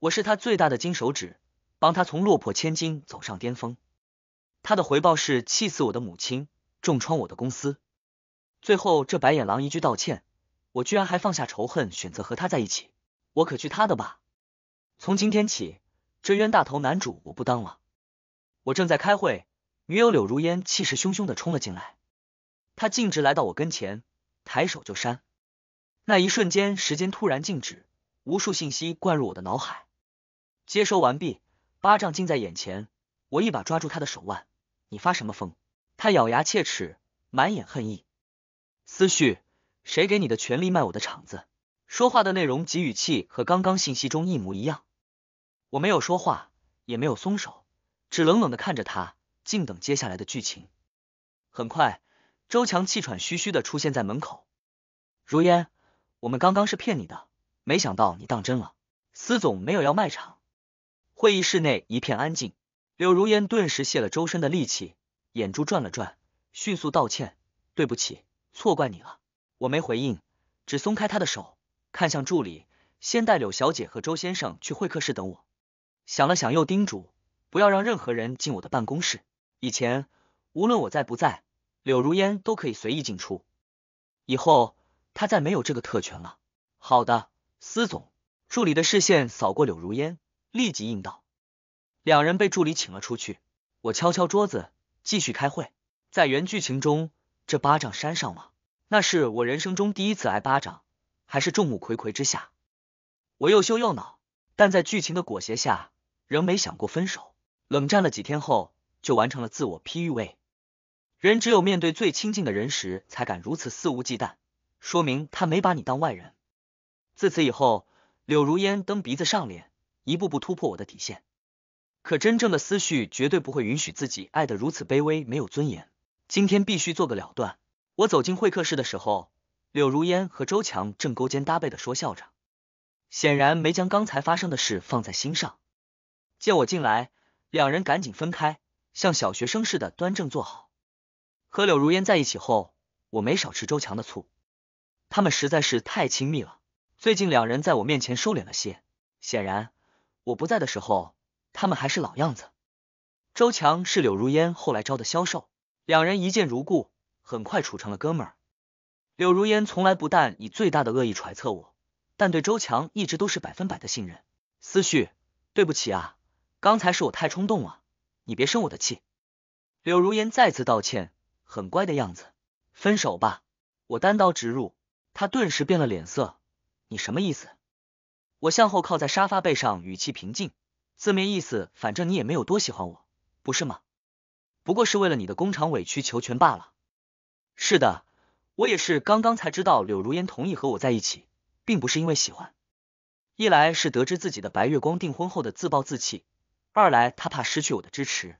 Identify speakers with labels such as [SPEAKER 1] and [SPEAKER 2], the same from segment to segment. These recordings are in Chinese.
[SPEAKER 1] 我是他最大的金手指，帮他从落魄千金走上巅峰。他的回报是气死我的母亲，重创我的公司。最后这白眼狼一句道歉，我居然还放下仇恨，选择和他在一起。我可去他的吧！从今天起，这冤大头男主我不当了。我正在开会，女友柳如烟气势汹汹的冲了进来，她径直来到我跟前，抬手就扇。那一瞬间，时间突然静止，无数信息灌入我的脑海。接收完毕，巴掌近在眼前，我一把抓住他的手腕。你发什么疯？他咬牙切齿，满眼恨意。思绪，谁给你的权利卖我的场子？说话的内容及语气和刚刚信息中一模一样。我没有说话，也没有松手，只冷冷的看着他，静等接下来的剧情。很快，周强气喘吁吁的出现在门口。如烟，我们刚刚是骗你的，没想到你当真了。司总没有要卖场。会议室内一片安静，柳如烟顿时泄了周身的力气，眼珠转了转，迅速道歉：“对不起，错怪你了。”我没回应，只松开她的手，看向助理：“先带柳小姐和周先生去会客室等我。”想了想，又叮嘱：“不要让任何人进我的办公室。以前无论我在不在，柳如烟都可以随意进出，以后她再没有这个特权了。”“好的，司总。”助理的视线扫过柳如烟。立即应道，两人被助理请了出去。我敲敲桌子，继续开会。在原剧情中，这巴掌扇上了，那是我人生中第一次挨巴掌，还是众目睽睽之下？我又羞又恼，但在剧情的裹挟下，仍没想过分手。冷战了几天后，就完成了自我批 u a 人只有面对最亲近的人时，才敢如此肆无忌惮，说明他没把你当外人。自此以后，柳如烟蹬鼻子上脸。一步步突破我的底线，可真正的思绪绝对不会允许自己爱的如此卑微，没有尊严。今天必须做个了断。我走进会客室的时候，柳如烟和周强正勾肩搭背的说笑着，显然没将刚才发生的事放在心上。见我进来，两人赶紧分开，像小学生似的端正坐好。和柳如烟在一起后，我没少吃周强的醋，他们实在是太亲密了。最近两人在我面前收敛了些，显然。我不在的时候，他们还是老样子。周强是柳如烟后来招的销售，两人一见如故，很快处成了哥们儿。柳如烟从来不但以最大的恶意揣测我，但对周强一直都是百分百的信任。思绪，对不起啊，刚才是我太冲动了，你别生我的气。柳如烟再次道歉，很乖的样子。分手吧，我单刀直入，他顿时变了脸色。你什么意思？我向后靠在沙发背上，语气平静。字面意思，反正你也没有多喜欢我，不是吗？不过是为了你的工厂，委曲求全罢了。是的，我也是刚刚才知道柳如烟同意和我在一起，并不是因为喜欢。一来是得知自己的白月光订婚后的自暴自弃，二来他怕失去我的支持。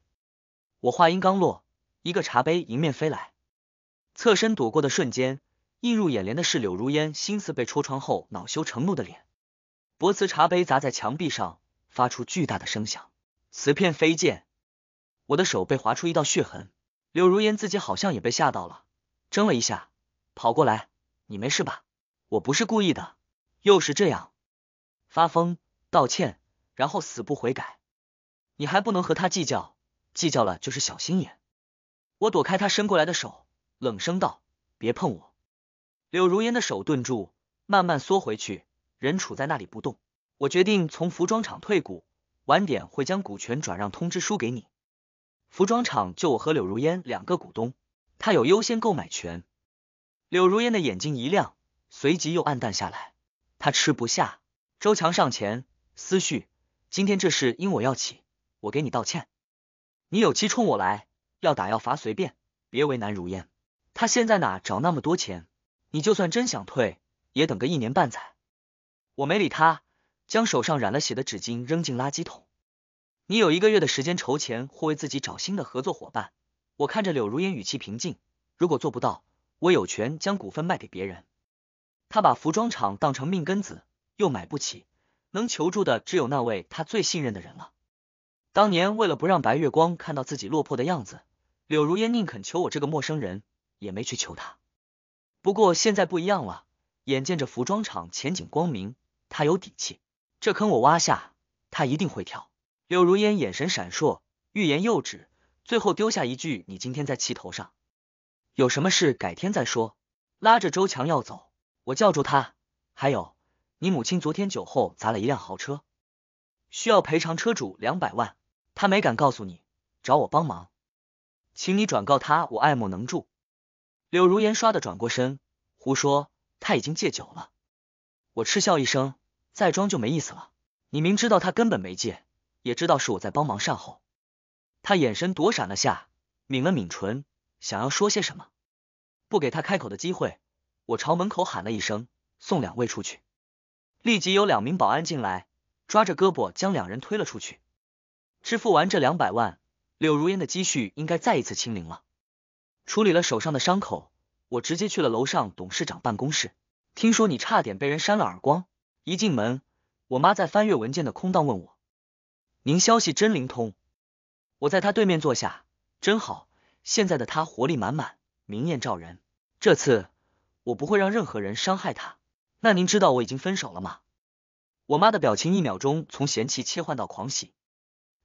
[SPEAKER 1] 我话音刚落，一个茶杯迎面飞来，侧身躲过的瞬间，映入眼帘的是柳如烟心思被戳穿后恼羞成怒的脸。薄瓷茶杯砸在墙壁上，发出巨大的声响，瓷片飞溅，我的手被划出一道血痕。柳如烟自己好像也被吓到了，怔了一下，跑过来：“你没事吧？我不是故意的。”又是这样，发疯道歉，然后死不悔改，你还不能和他计较，计较了就是小心眼。我躲开他伸过来的手，冷声道：“别碰我。”柳如烟的手顿住，慢慢缩回去。人杵在那里不动，我决定从服装厂退股，晚点会将股权转让通知书给你。服装厂就我和柳如烟两个股东，他有优先购买权。柳如烟的眼睛一亮，随即又暗淡下来，他吃不下。周强上前，思绪：今天这事因我要起，我给你道歉。你有气冲我来，要打要罚随便，别为难如烟。他现在哪找那么多钱？你就算真想退，也等个一年半载。我没理他，将手上染了血的纸巾扔进垃圾桶。你有一个月的时间筹钱，或为自己找新的合作伙伴。我看着柳如烟，语气平静。如果做不到，我有权将股份卖给别人。他把服装厂当成命根子，又买不起，能求助的只有那位他最信任的人了。当年为了不让白月光看到自己落魄的样子，柳如烟宁肯求我这个陌生人，也没去求他。不过现在不一样了，眼见着服装厂前景光明。他有底气，这坑我挖下，他一定会跳。柳如烟眼神闪烁，欲言又止，最后丢下一句：“你今天在气头上，有什么事改天再说。”拉着周强要走，我叫住他：“还有，你母亲昨天酒后砸了一辆豪车，需要赔偿车主两百万，他没敢告诉你，找我帮忙，请你转告他，我爱莫能助。”柳如烟唰的转过身，胡说，他已经戒酒了。我嗤笑一声，再装就没意思了。你明知道他根本没借，也知道是我在帮忙善后。他眼神躲闪了下，抿了抿唇，想要说些什么，不给他开口的机会。我朝门口喊了一声：“送两位出去。”立即有两名保安进来，抓着胳膊将两人推了出去。支付完这两百万，柳如烟的积蓄应该再一次清零了。处理了手上的伤口，我直接去了楼上董事长办公室。听说你差点被人扇了耳光，一进门，我妈在翻阅文件的空档问我：“您消息真灵通。”我在她对面坐下，真好，现在的她活力满满，明艳照人。这次我不会让任何人伤害她。那您知道我已经分手了吗？我妈的表情一秒钟从嫌弃切换到狂喜，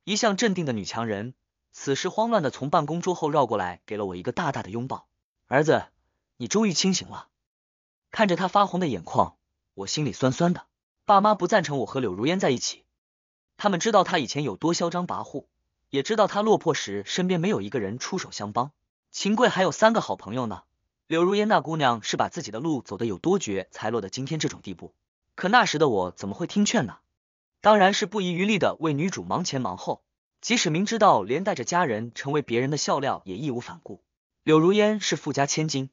[SPEAKER 1] 一向镇定的女强人，此时慌乱的从办公桌后绕过来，给了我一个大大的拥抱。儿子，你终于清醒了。看着他发红的眼眶，我心里酸酸的。爸妈不赞成我和柳如烟在一起，他们知道他以前有多嚣张跋扈，也知道他落魄时身边没有一个人出手相帮。秦贵还有三个好朋友呢。柳如烟那姑娘是把自己的路走得有多绝，才落得今天这种地步。可那时的我怎么会听劝呢？当然是不遗余力的为女主忙前忙后，即使明知道连带着家人成为别人的笑料，也义无反顾。柳如烟是富家千金，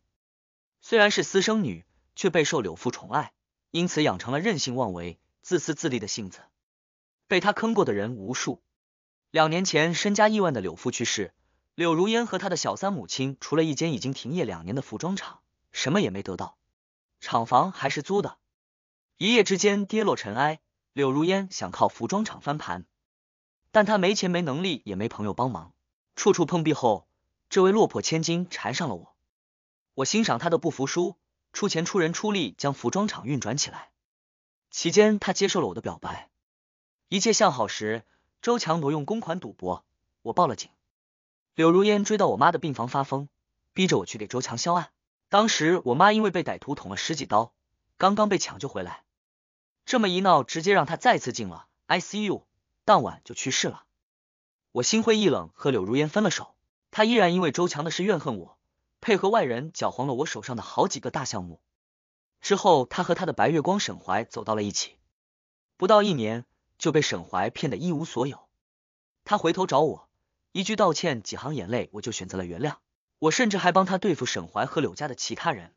[SPEAKER 1] 虽然是私生女。却备受柳父宠爱，因此养成了任性妄为、自私自利的性子。被他坑过的人无数。两年前，身家亿万的柳父去世，柳如烟和他的小三母亲除了一间已经停业两年的服装厂，什么也没得到。厂房还是租的，一夜之间跌落尘埃。柳如烟想靠服装厂翻盘，但他没钱、没能力，也没朋友帮忙，处处碰壁。后，这位落魄千金缠上了我，我欣赏他的不服输。出钱出人出力将服装厂运转起来，期间他接受了我的表白，一切向好时，周强挪用公款赌博，我报了警，柳如烟追到我妈的病房发疯，逼着我去给周强销案。当时我妈因为被歹徒捅了十几刀，刚刚被抢救回来，这么一闹，直接让他再次进了 I C U，当晚就去世了。我心灰意冷和柳如烟分了手，她依然因为周强的事怨恨我。配合外人搅黄了我手上的好几个大项目，之后他和他的白月光沈怀走到了一起，不到一年就被沈怀骗得一无所有。他回头找我，一句道歉，几行眼泪，我就选择了原谅。我甚至还帮他对付沈怀和柳家的其他人。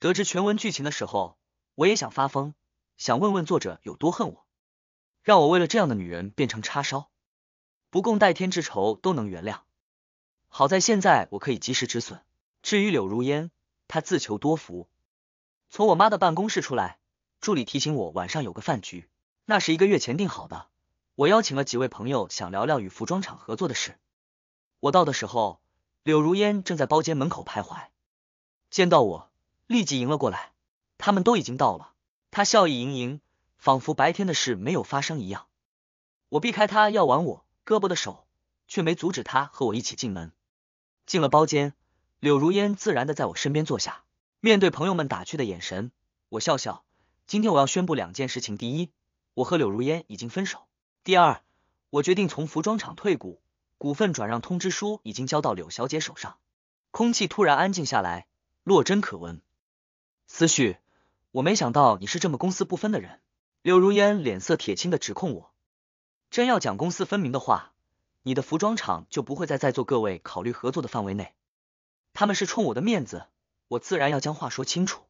[SPEAKER 1] 得知全文剧情的时候，我也想发疯，想问问作者有多恨我，让我为了这样的女人变成叉烧，不共戴天之仇都能原谅。好在现在我可以及时止损。至于柳如烟，她自求多福。从我妈的办公室出来，助理提醒我晚上有个饭局，那是一个月前定好的。我邀请了几位朋友，想聊聊与服装厂合作的事。我到的时候，柳如烟正在包间门口徘徊，见到我立即迎了过来。他们都已经到了，她笑意盈盈，仿佛白天的事没有发生一样。我避开她要挽我胳膊的手，却没阻止她和我一起进门。进了包间。柳如烟自然的在我身边坐下，面对朋友们打趣的眼神，我笑笑。今天我要宣布两件事情：第一，我和柳如烟已经分手；第二，我决定从服装厂退股，股份转让通知书已经交到柳小姐手上。空气突然安静下来，落针可闻。思绪，我没想到你是这么公私不分的人。柳如烟脸色铁青的指控我，真要讲公私分明的话，你的服装厂就不会在在座各位考虑合作的范围内。他们是冲我的面子，我自然要将话说清楚。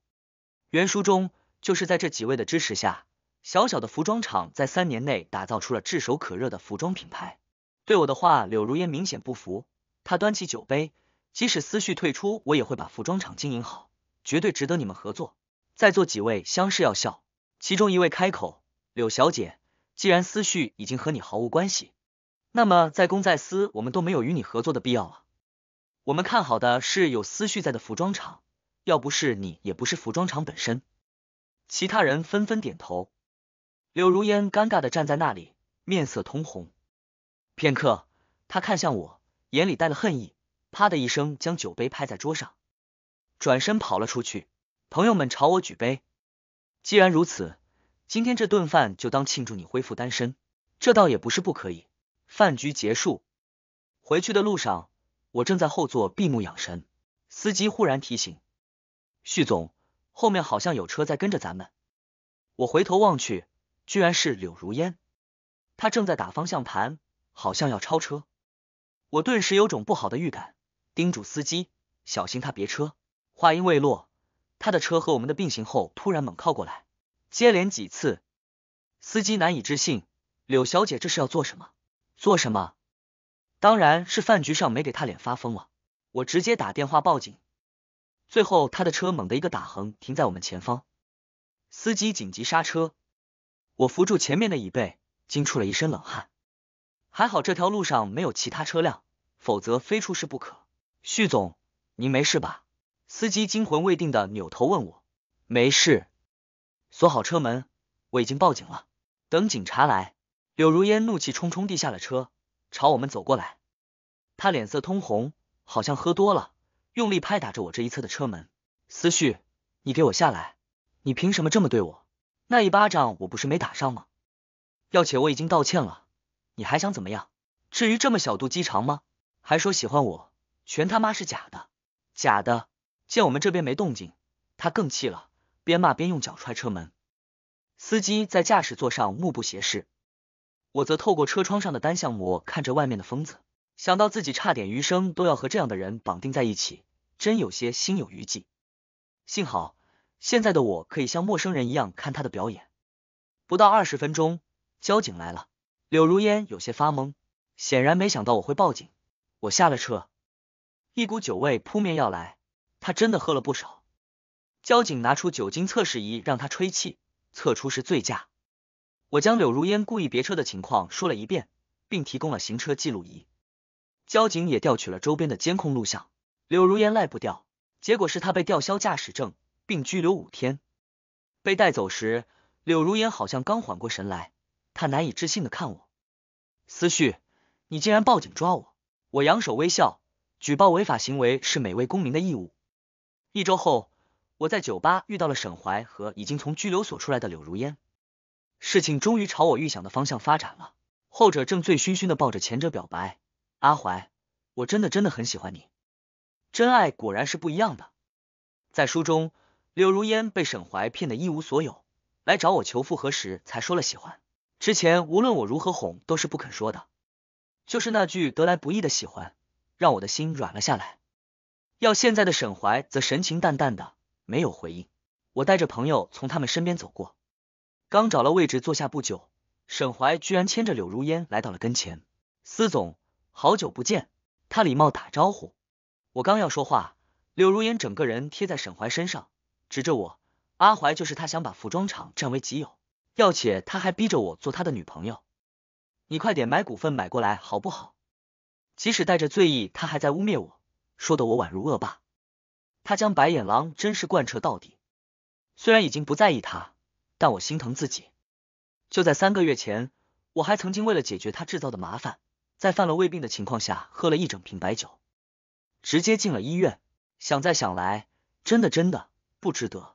[SPEAKER 1] 原书中就是在这几位的支持下，小小的服装厂在三年内打造出了炙手可热的服装品牌。对我的话，柳如烟明显不服，她端起酒杯，即使思绪退出，我也会把服装厂经营好，绝对值得你们合作。在座几位相视要笑，其中一位开口：“柳小姐，既然思绪已经和你毫无关系，那么在公在私，我们都没有与你合作的必要了。”我们看好的是有思绪在的服装厂，要不是你，也不是服装厂本身。其他人纷纷点头，柳如烟尴尬的站在那里，面色通红。片刻，他看向我，眼里带了恨意，啪的一声将酒杯拍在桌上，转身跑了出去。朋友们朝我举杯，既然如此，今天这顿饭就当庆祝你恢复单身，这倒也不是不可以。饭局结束，回去的路上。我正在后座闭目养神，司机忽然提醒：“旭总，后面好像有车在跟着咱们。”我回头望去，居然是柳如烟，他正在打方向盘，好像要超车。我顿时有种不好的预感，叮嘱司机小心他别车。话音未落，他的车和我们的并行后，突然猛靠过来，接连几次。司机难以置信：“柳小姐这是要做什么？做什么？”当然是饭局上没给他脸发疯了，我直接打电话报警。最后他的车猛的一个打横停在我们前方，司机紧急刹车，我扶住前面的椅背，惊出了一身冷汗。还好这条路上没有其他车辆，否则非出事不可。旭总，您没事吧？司机惊魂未定的扭头问我，没事，锁好车门，我已经报警了，等警察来。柳如烟怒气冲冲地下了车。朝我们走过来，他脸色通红，好像喝多了，用力拍打着我这一侧的车门。思绪，你给我下来！你凭什么这么对我？那一巴掌我不是没打上吗？要且我已经道歉了，你还想怎么样？至于这么小肚鸡肠吗？还说喜欢我，全他妈是假的，假的！见我们这边没动静，他更气了，边骂边用脚踹车门。司机在驾驶座上目不斜视。我则透过车窗上的单向膜看着外面的疯子，想到自己差点余生都要和这样的人绑定在一起，真有些心有余悸。幸好现在的我可以像陌生人一样看他的表演。不到二十分钟，交警来了，柳如烟有些发懵，显然没想到我会报警。我下了车，一股酒味扑面要来，他真的喝了不少。交警拿出酒精测试仪让他吹气，测出是醉驾。我将柳如烟故意别车的情况说了一遍，并提供了行车记录仪。交警也调取了周边的监控录像。柳如烟赖不掉，结果是他被吊销驾驶证并拘留五天。被带走时，柳如烟好像刚缓过神来，她难以置信的看我。思绪，你竟然报警抓我！我扬手微笑，举报违法行为是每位公民的义务。一周后，我在酒吧遇到了沈怀和已经从拘留所出来的柳如烟。事情终于朝我预想的方向发展了，后者正醉醺醺的抱着前者表白：“阿怀，我真的真的很喜欢你，真爱果然是不一样的。”在书中，柳如烟被沈怀骗得一无所有，来找我求复合时才说了喜欢，之前无论我如何哄都是不肯说的，就是那句得来不易的喜欢，让我的心软了下来。要现在的沈怀则神情淡淡的，没有回应。我带着朋友从他们身边走过。刚找了位置坐下不久，沈怀居然牵着柳如烟来到了跟前。司总，好久不见，他礼貌打招呼。我刚要说话，柳如烟整个人贴在沈怀身上，指着我：“阿怀就是他，想把服装厂占为己有，要且他还逼着我做他的女朋友。你快点买股份买过来好不好？”即使带着醉意，他还在污蔑我，说的我宛如恶霸。他将白眼狼真是贯彻到底。虽然已经不在意他。但我心疼自己，就在三个月前，我还曾经为了解决他制造的麻烦，在犯了胃病的情况下喝了一整瓶白酒，直接进了医院。想再想来，真的真的不值得。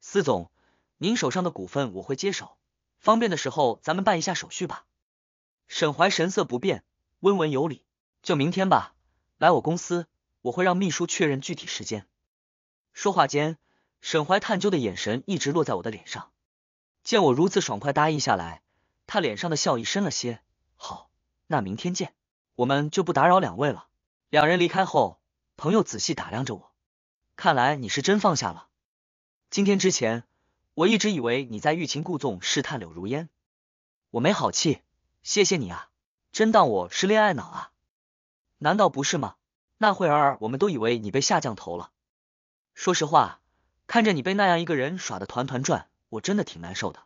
[SPEAKER 1] 司总，您手上的股份我会接手，方便的时候咱们办一下手续吧。沈怀神色不变，温文有礼。就明天吧，来我公司，我会让秘书确认具体时间。说话间，沈怀探究的眼神一直落在我的脸上。见我如此爽快答应下来，他脸上的笑意深了些。好，那明天见，我们就不打扰两位了。两人离开后，朋友仔细打量着我，看来你是真放下了。今天之前，我一直以为你在欲擒故纵试探柳如烟。我没好气，谢谢你啊，真当我是恋爱脑啊？难道不是吗？那会儿我们都以为你被下降头了。说实话，看着你被那样一个人耍的团团转。我真的挺难受的，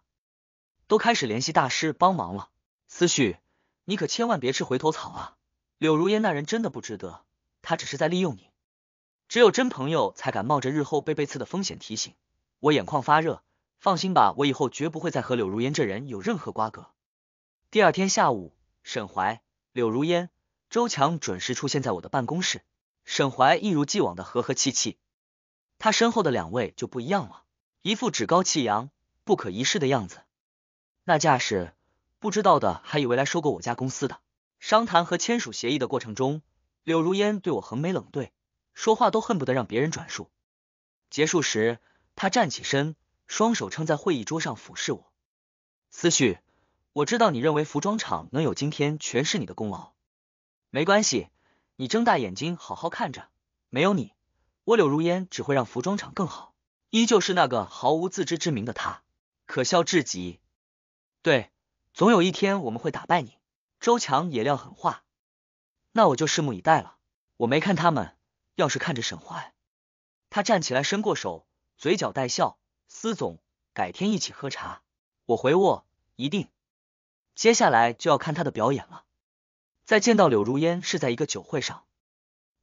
[SPEAKER 1] 都开始联系大师帮忙了。思绪，你可千万别吃回头草啊！柳如烟那人真的不值得，他只是在利用你。只有真朋友才敢冒着日后被背刺的风险提醒我。眼眶发热，放心吧，我以后绝不会再和柳如烟这人有任何瓜葛。第二天下午，沈怀、柳如烟、周强准时出现在我的办公室。沈怀一如既往的和和气气，他身后的两位就不一样了。一副趾高气扬、不可一世的样子，那架势，不知道的还以为来收购我家公司的。商谈和签署协议的过程中，柳如烟对我横眉冷对，说话都恨不得让别人转述。结束时，他站起身，双手撑在会议桌上，俯视我。思绪，我知道你认为服装厂能有今天，全是你的功劳。没关系，你睁大眼睛好好看着，没有你，我柳如烟只会让服装厂更好。依旧是那个毫无自知之明的他，可笑至极。对，总有一天我们会打败你。周强也撂狠话，那我就拭目以待了。我没看他们，要是看着沈怀，他站起来伸过手，嘴角带笑。司总，改天一起喝茶。我回握，一定。接下来就要看他的表演了。再见到柳如烟是在一个酒会上，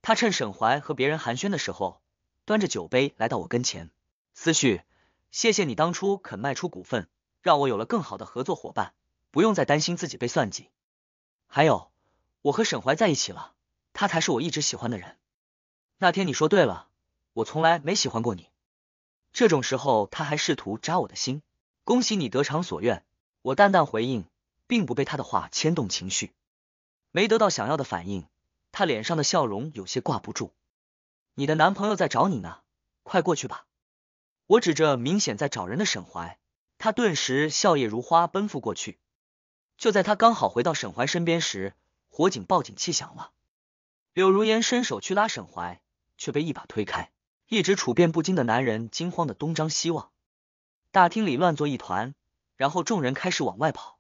[SPEAKER 1] 他趁沈怀和别人寒暄的时候，端着酒杯来到我跟前。思绪，谢谢你当初肯卖出股份，让我有了更好的合作伙伴，不用再担心自己被算计。还有，我和沈怀在一起了，他才是我一直喜欢的人。那天你说对了，我从来没喜欢过你。这种时候他还试图扎我的心，恭喜你得偿所愿。我淡淡回应，并不被他的话牵动情绪。没得到想要的反应，他脸上的笑容有些挂不住。你的男朋友在找你呢，快过去吧。我指着明显在找人的沈怀，他顿时笑靥如花，奔赴过去。就在他刚好回到沈怀身边时，火警报警器响了。柳如烟伸手去拉沈怀，却被一把推开。一直处变不惊的男人惊慌的东张西望，大厅里乱作一团，然后众人开始往外跑。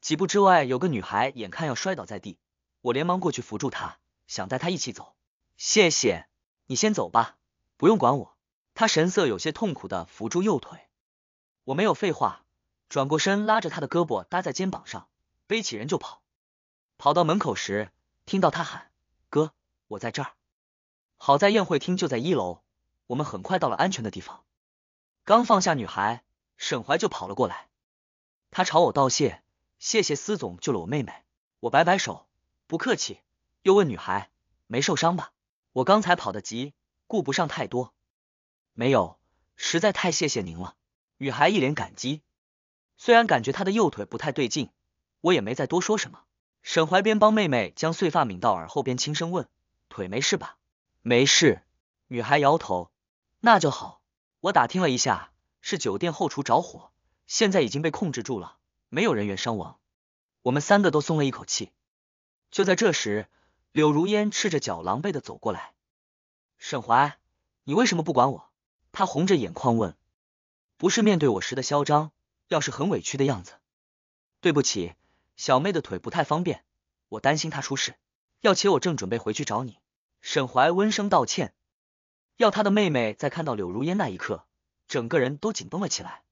[SPEAKER 1] 几步之外有个女孩眼看要摔倒在地，我连忙过去扶住她，想带她一起走。谢谢你先走吧，不用管我。他神色有些痛苦的扶住右腿，我没有废话，转过身拉着他的胳膊搭在肩膀上，背起人就跑。跑到门口时，听到他喊：“哥，我在这儿。”好在宴会厅就在一楼，我们很快到了安全的地方。刚放下女孩，沈怀就跑了过来，他朝我道谢：“谢谢司总救了我妹妹。”我摆摆手：“不客气。”又问女孩：“没受伤吧？”我刚才跑得急，顾不上太多。没有，实在太谢谢您了。女孩一脸感激，虽然感觉她的右腿不太对劲，我也没再多说什么。沈怀边帮妹妹将碎发抿到耳后，边轻声问：“腿没事吧？”“没事。”女孩摇头。那就好。我打听了一下，是酒店后厨着火，现在已经被控制住了，没有人员伤亡。我们三个都松了一口气。就在这时，柳如烟赤着脚狼狈的走过来。沈怀，你为什么不管我？他红着眼眶问：“不是面对我时的嚣张，要是很委屈的样子。”对不起，小妹的腿不太方便，我担心她出事，要且我正准备回去找你。”沈怀温声道歉。要他的妹妹在看到柳如烟那一刻，整个人都紧绷了起来，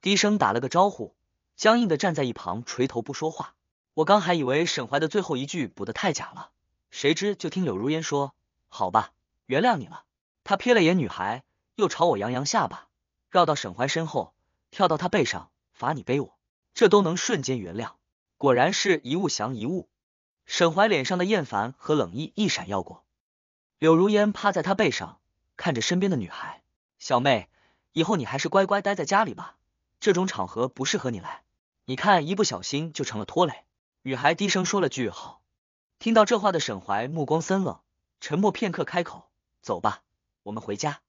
[SPEAKER 1] 低声打了个招呼，僵硬的站在一旁，垂头不说话。我刚还以为沈怀的最后一句补的太假了，谁知就听柳如烟说：“好吧，原谅你了。”他瞥了眼女孩。又朝我扬扬下巴，绕到沈怀身后，跳到他背上，罚你背我，这都能瞬间原谅，果然是一物降一物。沈怀脸上的厌烦和冷意一闪而过，柳如烟趴在他背上，看着身边的女孩，小妹，以后你还是乖乖待在家里吧，这种场合不适合你来，你看一不小心就成了拖累。女孩低声说了句好。听到这话的沈怀目光森冷，沉默片刻，开口：“走吧，我们回家。”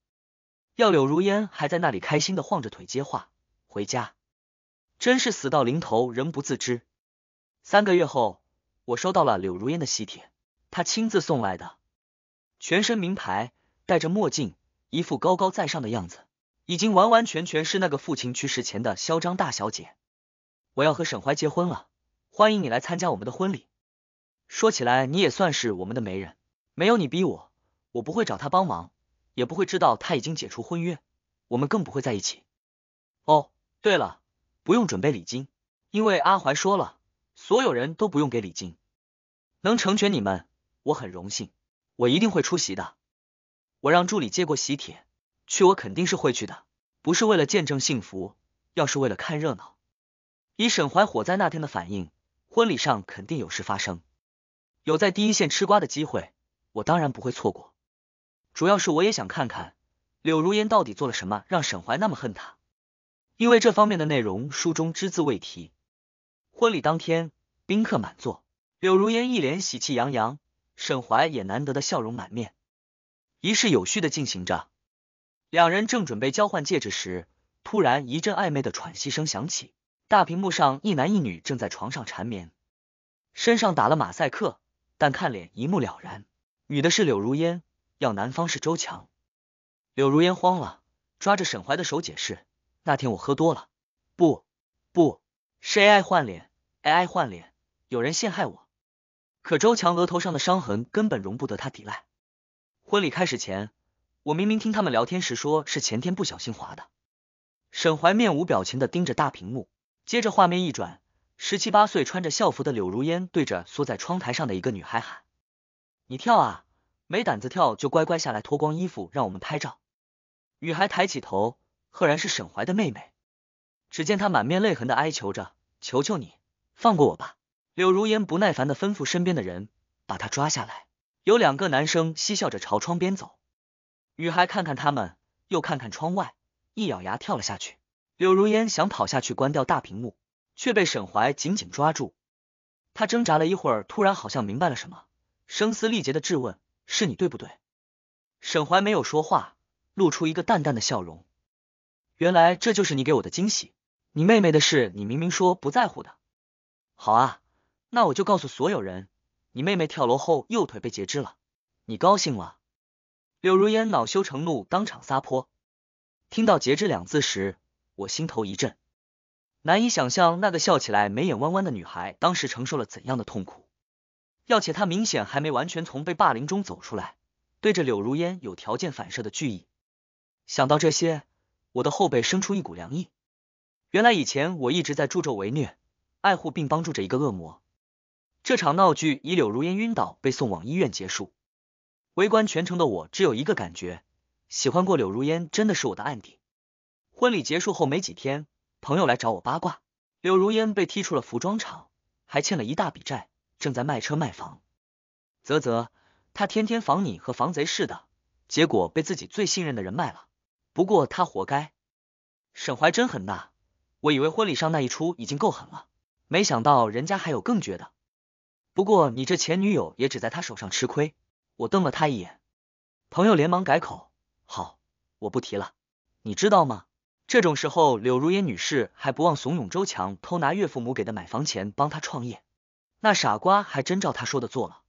[SPEAKER 1] 要柳如烟还在那里开心的晃着腿接话，回家，真是死到临头仍不自知。三个月后，我收到了柳如烟的喜帖，她亲自送来的，全身名牌，戴着墨镜，一副高高在上的样子，已经完完全全是那个父亲去世前的嚣张大小姐。我要和沈淮结婚了，欢迎你来参加我们的婚礼。说起来，你也算是我们的媒人，没有你逼我，我不会找他帮忙。也不会知道他已经解除婚约，我们更不会在一起。哦，对了，不用准备礼金，因为阿怀说了，所有人都不用给礼金。能成全你们，我很荣幸，我一定会出席的。我让助理接过喜帖，去我肯定是会去的，不是为了见证幸福，要是为了看热闹。以沈怀火灾那天的反应，婚礼上肯定有事发生，有在第一线吃瓜的机会，我当然不会错过。主要是我也想看看柳如烟到底做了什么，让沈怀那么恨她。因为这方面的内容书中只字未提。婚礼当天，宾客满座，柳如烟一脸喜气洋洋，沈怀也难得的笑容满面。仪式有序的进行着，两人正准备交换戒指时，突然一阵暧昧的喘息声响起。大屏幕上，一男一女正在床上缠绵，身上打了马赛克，但看脸一目了然，女的是柳如烟。要男方是周强，柳如烟慌了，抓着沈怀的手解释，那天我喝多了，不，不，AI 换脸，AI 换脸，有人陷害我。可周强额头上的伤痕根本容不得他抵赖。婚礼开始前，我明明听他们聊天时说，是前天不小心划的。沈怀面无表情的盯着大屏幕，接着画面一转，十七八岁穿着校服的柳如烟对着缩在窗台上的一个女孩喊，你跳啊。没胆子跳，就乖乖下来，脱光衣服让我们拍照。女孩抬起头，赫然是沈怀的妹妹。只见她满面泪痕的哀求着：“求求你，放过我吧！”柳如烟不耐烦的吩咐身边的人把她抓下来。有两个男生嬉笑着朝窗边走，女孩看看他们，又看看窗外，一咬牙跳了下去。柳如烟想跑下去关掉大屏幕，却被沈怀紧紧抓住。他挣扎了一会儿，突然好像明白了什么，声嘶力竭的质问。是你对不对？沈怀没有说话，露出一个淡淡的笑容。原来这就是你给我的惊喜。你妹妹的事，你明明说不在乎的。好啊，那我就告诉所有人，你妹妹跳楼后右腿被截肢了。你高兴了？柳如烟恼羞成怒，当场撒泼。听到“截肢”两字时，我心头一震，难以想象那个笑起来眉眼弯弯的女孩，当时承受了怎样的痛苦。要且他明显还没完全从被霸凌中走出来，对着柳如烟有条件反射的惧意。想到这些，我的后背生出一股凉意。原来以前我一直在助纣为虐，爱护并帮助着一个恶魔。这场闹剧以柳如烟晕倒被送往医院结束。围观全程的我只有一个感觉：喜欢过柳如烟真的是我的案底。婚礼结束后没几天，朋友来找我八卦，柳如烟被踢出了服装厂，还欠了一大笔债。正在卖车卖房，啧啧，他天天防你和防贼似的，结果被自己最信任的人卖了。不过他活该。沈怀真狠呐，我以为婚礼上那一出已经够狠了，没想到人家还有更绝的。不过你这前女友也只在他手上吃亏。我瞪了他一眼，朋友连忙改口，好，我不提了。你知道吗？这种时候，柳如烟女士还不忘怂恿周强偷拿岳父母给的买房钱帮他创业。那傻瓜还真照他说的做了，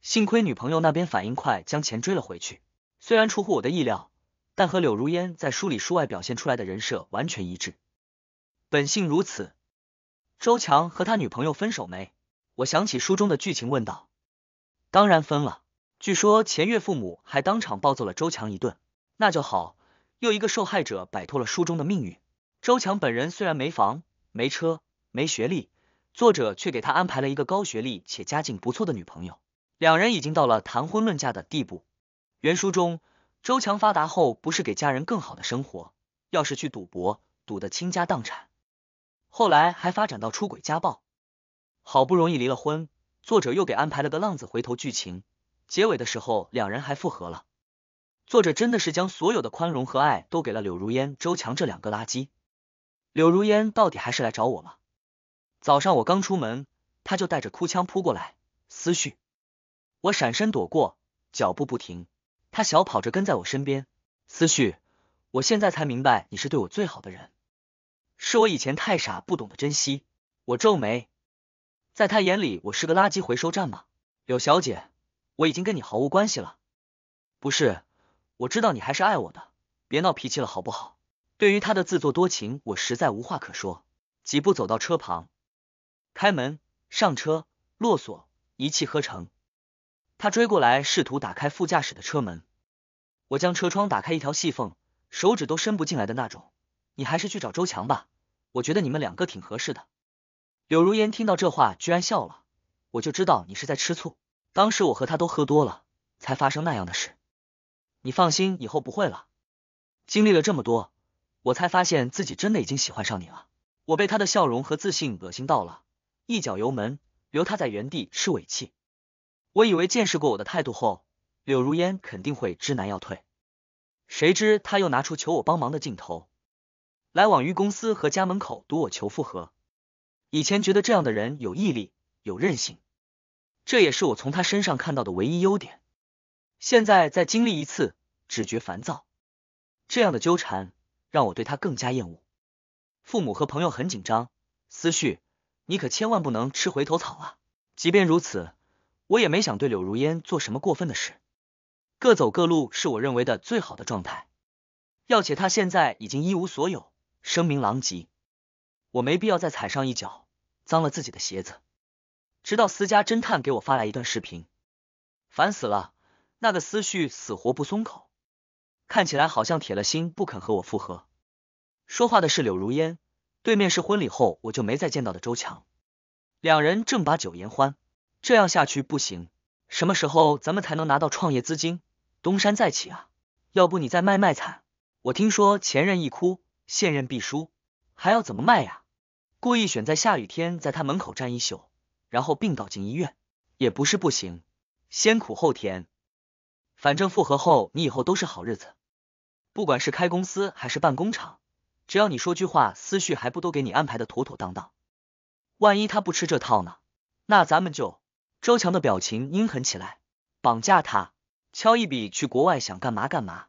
[SPEAKER 1] 幸亏女朋友那边反应快，将钱追了回去。虽然出乎我的意料，但和柳如烟在书里书外表现出来的人设完全一致，本性如此。周强和他女朋友分手没？我想起书中的剧情，问道：“当然分了，据说钱岳父母还当场暴揍了周强一顿。”那就好，又一个受害者摆脱了书中的命运。周强本人虽然没房、没车、没学历。作者却给他安排了一个高学历且家境不错的女朋友，两人已经到了谈婚论嫁的地步。原书中，周强发达后不是给家人更好的生活，要是去赌博，赌得倾家荡产，后来还发展到出轨家暴，好不容易离了婚，作者又给安排了个浪子回头剧情，结尾的时候两人还复合了。作者真的是将所有的宽容和爱都给了柳如烟、周强这两个垃圾。柳如烟到底还是来找我了。早上我刚出门，他就带着哭腔扑过来。思绪，我闪身躲过，脚步不停，他小跑着跟在我身边。思绪，我现在才明白你是对我最好的人，是我以前太傻，不懂得珍惜。我皱眉，在他眼里我是个垃圾回收站吗？柳小姐，我已经跟你毫无关系了，不是？我知道你还是爱我的，别闹脾气了好不好？对于他的自作多情，我实在无话可说。几步走到车旁。开门，上车，落锁，一气呵成。他追过来，试图打开副驾驶的车门。我将车窗打开一条细缝，手指都伸不进来的那种。你还是去找周强吧，我觉得你们两个挺合适的。柳如烟听到这话，居然笑了。我就知道你是在吃醋。当时我和他都喝多了，才发生那样的事。你放心，以后不会了。经历了这么多，我才发现自己真的已经喜欢上你了。我被他的笑容和自信恶心到了。一脚油门，留他在原地吃尾气。我以为见识过我的态度后，柳如烟肯定会知难要退。谁知他又拿出求我帮忙的劲头，来往于公司和家门口堵我求复合。以前觉得这样的人有毅力、有韧性，这也是我从他身上看到的唯一优点。现在再经历一次，只觉烦躁。这样的纠缠让我对他更加厌恶。父母和朋友很紧张，思绪。你可千万不能吃回头草啊！即便如此，我也没想对柳如烟做什么过分的事。各走各路是我认为的最好的状态。要且他现在已经一无所有，声名狼藉，我没必要再踩上一脚，脏了自己的鞋子。直到私家侦探给我发来一段视频，烦死了，那个思绪死活不松口，看起来好像铁了心不肯和我复合。说话的是柳如烟。对面是婚礼后我就没再见到的周强，两人正把酒言欢，这样下去不行。什么时候咱们才能拿到创业资金，东山再起啊？要不你再卖卖惨？我听说前任一哭，现任必输，还要怎么卖呀？故意选在下雨天，在他门口站一宿，然后病倒进医院，也不是不行。先苦后甜，反正复合后你以后都是好日子，不管是开公司还是办工厂。只要你说句话，思绪还不都给你安排的妥妥当当？万一他不吃这套呢？那咱们就……周强的表情阴狠起来，绑架他，敲一笔去国外，想干嘛干嘛。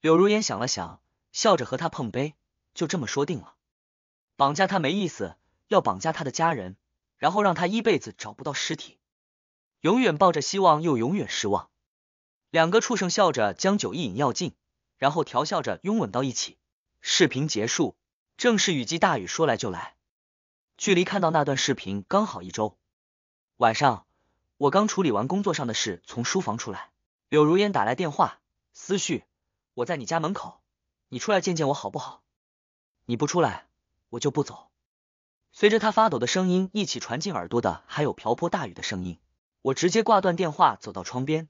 [SPEAKER 1] 柳如烟想了想，笑着和他碰杯，就这么说定了。绑架他没意思，要绑架他的家人，然后让他一辈子找不到尸体，永远抱着希望又永远失望。两个畜生笑着将酒一饮要尽，然后调笑着拥吻到一起。视频结束，正是雨季，大雨说来就来。距离看到那段视频刚好一周。晚上，我刚处理完工作上的事，从书房出来，柳如烟打来电话，思绪：“我在你家门口，你出来见见我好不好？你不出来，我就不走。”随着他发抖的声音一起传进耳朵的，还有瓢泼大雨的声音。我直接挂断电话，走到窗边，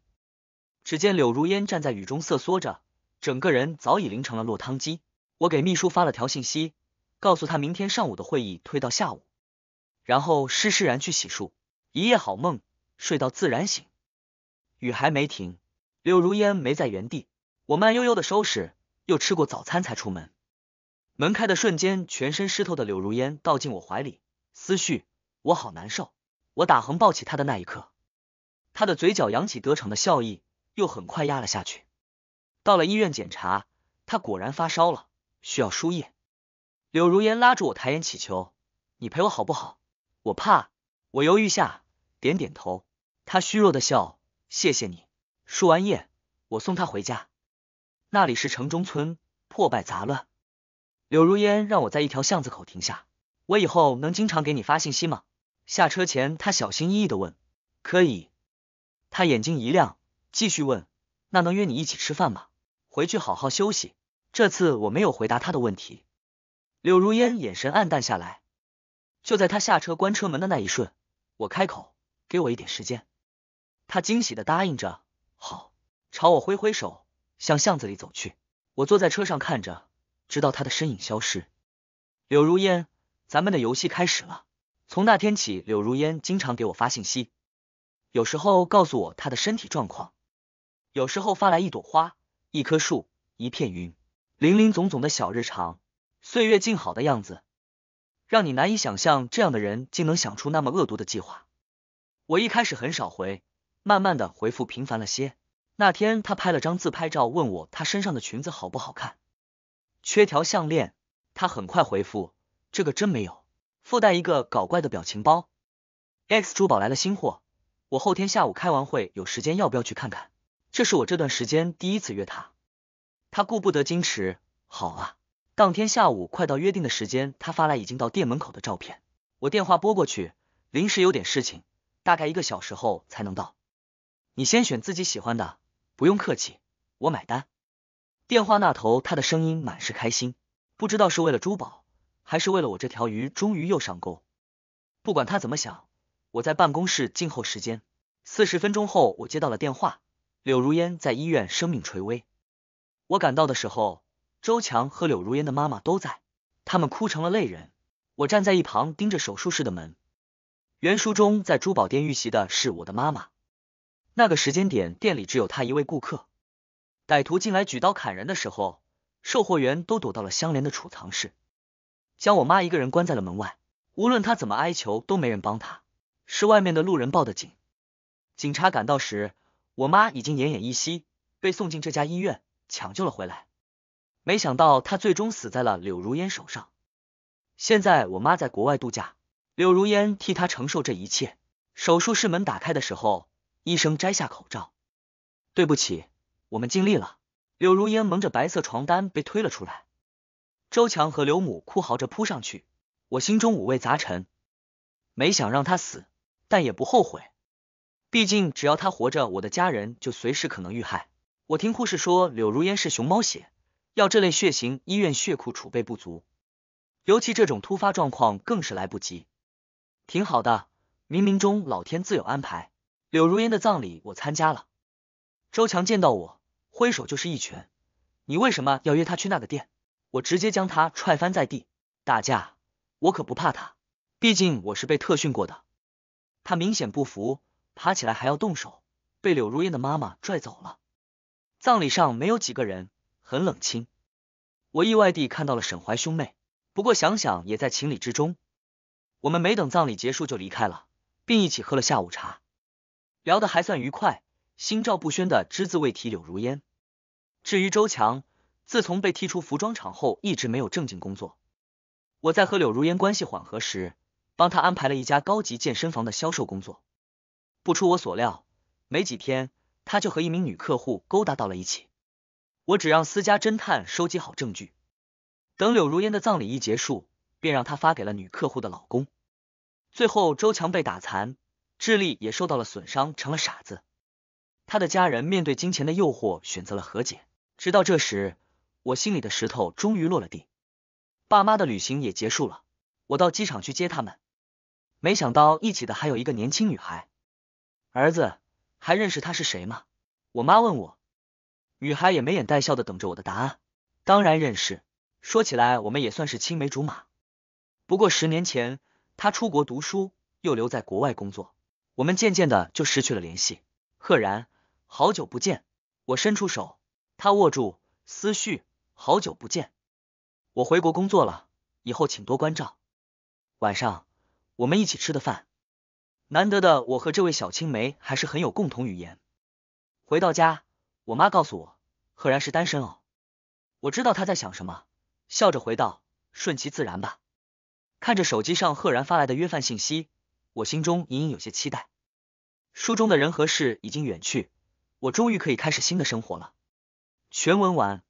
[SPEAKER 1] 只见柳如烟站在雨中瑟缩着，整个人早已淋成了落汤鸡。我给秘书发了条信息，告诉他明天上午的会议推到下午，然后施施然去洗漱，一夜好梦睡到自然醒。雨还没停，柳如烟没在原地，我慢悠悠的收拾，又吃过早餐才出门。门开的瞬间，全身湿透的柳如烟倒进我怀里，思绪，我好难受。我打横抱起她的那一刻，她的嘴角扬起得逞的笑意，又很快压了下去。到了医院检查，她果然发烧了。需要输液，柳如烟拉住我，抬眼祈求：“你陪我好不好？我怕。”我犹豫下，点点头。他虚弱的笑：“谢谢你。”输完液，我送他回家。那里是城中村，破败杂乱。柳如烟让我在一条巷子口停下。我以后能经常给你发信息吗？下车前，他小心翼翼的问：“可以。”他眼睛一亮，继续问：“那能约你一起吃饭吗？回去好好休息。”这次我没有回答他的问题，柳如烟眼神暗淡下来。就在他下车关车门的那一瞬，我开口：“给我一点时间。”他惊喜的答应着：“好。”朝我挥挥手，向巷子里走去。我坐在车上看着，直到他的身影消失。柳如烟，咱们的游戏开始了。从那天起，柳如烟经常给我发信息，有时候告诉我她的身体状况，有时候发来一朵花、一棵树、一片云。林林总总的小日常，岁月静好的样子，让你难以想象，这样的人竟能想出那么恶毒的计划。我一开始很少回，慢慢的回复频繁了些。那天他拍了张自拍照，问我他身上的裙子好不好看，缺条项链。他很快回复这个真没有，附带一个搞怪的表情包。X 珠宝来了新货，我后天下午开完会有时间，要不要去看看？这是我这段时间第一次约他。他顾不得矜持，好啊！当天下午快到约定的时间，他发来已经到店门口的照片。我电话拨过去，临时有点事情，大概一个小时后才能到。你先选自己喜欢的，不用客气，我买单。电话那头，他的声音满是开心，不知道是为了珠宝，还是为了我这条鱼终于又上钩。不管他怎么想，我在办公室静候时间。四十分钟后，我接到了电话，柳如烟在医院生命垂危。我赶到的时候，周强和柳如烟的妈妈都在，他们哭成了泪人。我站在一旁，盯着手术室的门。原书中在珠宝店遇袭的是我的妈妈，那个时间点店里只有她一位顾客。歹徒进来举刀砍人的时候，售货员都躲到了相连的储藏室，将我妈一个人关在了门外。无论她怎么哀求，都没人帮她。是外面的路人报的警。警察赶到时，我妈已经奄奄一息，被送进这家医院。抢救了回来，没想到他最终死在了柳如烟手上。现在我妈在国外度假，柳如烟替她承受这一切。手术室门打开的时候，医生摘下口罩：“对不起，我们尽力了。”柳如烟蒙着白色床单被推了出来，周强和刘母哭嚎着扑上去。我心中五味杂陈，没想让他死，但也不后悔。毕竟只要他活着，我的家人就随时可能遇害。我听护士说，柳如烟是熊猫血，要这类血型，医院血库储备不足，尤其这种突发状况更是来不及。挺好的，冥冥中老天自有安排。柳如烟的葬礼我参加了，周强见到我，挥手就是一拳。你为什么要约他去那个店？我直接将他踹翻在地，打架我可不怕他，毕竟我是被特训过的。他明显不服，爬起来还要动手，被柳如烟的妈妈拽走了。葬礼上没有几个人，很冷清。我意外地看到了沈怀兄妹，不过想想也在情理之中。我们没等葬礼结束就离开了，并一起喝了下午茶，聊得还算愉快，心照不宣的只字未提柳如烟。至于周强，自从被踢出服装厂后，一直没有正经工作。我在和柳如烟关系缓和时，帮他安排了一家高级健身房的销售工作。不出我所料，没几天。他就和一名女客户勾搭到了一起，我只让私家侦探收集好证据，等柳如烟的葬礼一结束，便让她发给了女客户的老公。最后，周强被打残，智力也受到了损伤，成了傻子。他的家人面对金钱的诱惑，选择了和解。直到这时，我心里的石头终于落了地，爸妈的旅行也结束了。我到机场去接他们，没想到一起的还有一个年轻女孩，儿子。还认识他是谁吗？我妈问我，女孩也眉眼带笑的等着我的答案。当然认识，说起来我们也算是青梅竹马。不过十年前他出国读书，又留在国外工作，我们渐渐的就失去了联系。赫然，好久不见。我伸出手，他握住，思绪，好久不见。我回国工作了，以后请多关照。晚上我们一起吃的饭。难得的，我和这位小青梅还是很有共同语言。回到家，我妈告诉我，赫然是单身哦。我知道她在想什么，笑着回道：“顺其自然吧。”看着手机上赫然发来的约饭信息，我心中隐隐有些期待。书中的人和事已经远去，我终于可以开始新的生活了。全文完。